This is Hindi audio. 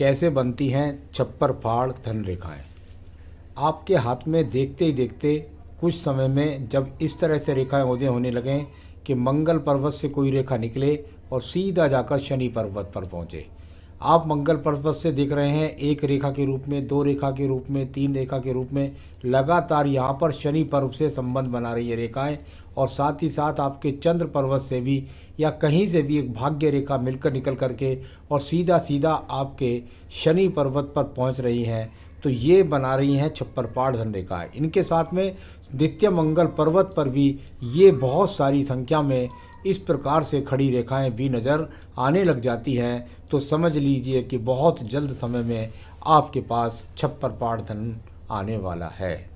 कैसे बनती हैं छप्पर फाड़ धन रेखाएं आपके हाथ में देखते ही देखते कुछ समय में जब इस तरह से रेखाएं उदय होने लगें कि मंगल पर्वत से कोई रेखा निकले और सीधा जाकर शनि पर्वत पर पहुँचे आप मंगल पर्वत से देख रहे हैं एक रेखा के रूप में दो रेखा के रूप में तीन रेखा के रूप में लगातार यहाँ पर शनि पर्व से संबंध बना रही है रेखाएं और साथ ही साथ आपके चंद्र पर्वत से भी या कहीं से भी एक भाग्य रेखा मिलकर निकल करके और सीधा सीधा आपके शनि पर्वत पर पहुँच रही हैं तो ये बना रही हैं छप्पर पाड़ धन रेखाएँ इनके साथ में द्वितीय मंगल पर्वत पर भी ये बहुत सारी संख्या में इस प्रकार से खड़ी रेखाएं भी नज़र आने लग जाती हैं तो समझ लीजिए कि बहुत जल्द समय में आपके पास छप्पर पाड़ धन आने वाला है